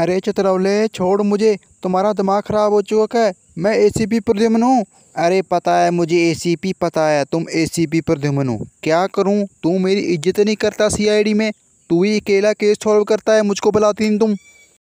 अरे चतरौले छोड़ मुझे तुम्हारा दिमाग ख़राब हो चुका है मैं ए सी पी प्रद्युमन हूँ अरे पता है मुझे ए सी पी पता है तुम ए सी पी प्रद्युमन हो क्या करूँ तू मेरी इज्जत नहीं करता सी आई डी में तू ही अकेला केस सॉल्व करता है मुझको बुलाती नहीं तुम